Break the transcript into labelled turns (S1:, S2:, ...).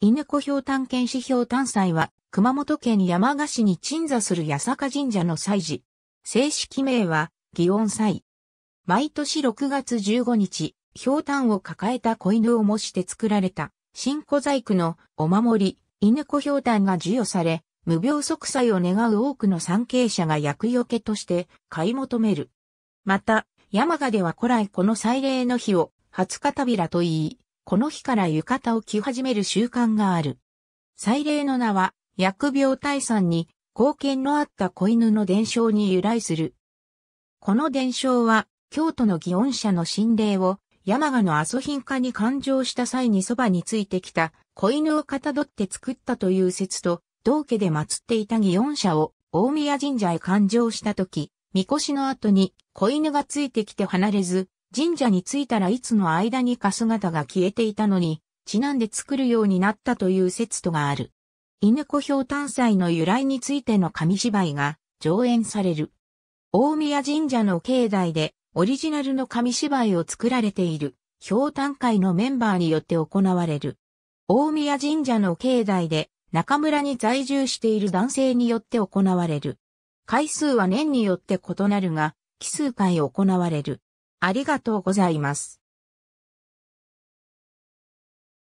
S1: 犬
S2: 子氷炭検視氷炭祭は、熊本県山鹿市に鎮座する八坂神社の祭事。正式名は、祇園祭。毎年6月15日、氷炭を抱えた子犬を模して作られた、新古細工のお守り、犬子氷炭が授与され、無病息災を願う多くの参詣者が厄除けとして買い求める。また、山鹿では古来この祭礼の日を、二0日たらと言い、この日から浴衣を着始める習慣がある。祭礼の名は、薬病退散に貢献のあった子犬の伝承に由来する。この伝承は、京都の祇園社の神霊を、山鹿の阿蘇品化に勘定した際にそばについてきた子犬をかたどって作ったという説と、同家で祀っていた祇園社を大宮神社へ勘定した時、神輿の後に子犬がついてきて離れず、神社に着いたらいつの間にか姿が消えていたのに、ちなんで作るようになったという説とがある。犬子氷炭祭の由来についての紙芝居が上演される。大宮神社の境内でオリジナルの紙芝居を作られている氷炭会のメンバーによって行われる。大宮神社の境内で中村に在住している男性によって行われる。回数は年によって異なるが、奇数回行われる。ありがとうござい
S1: ます。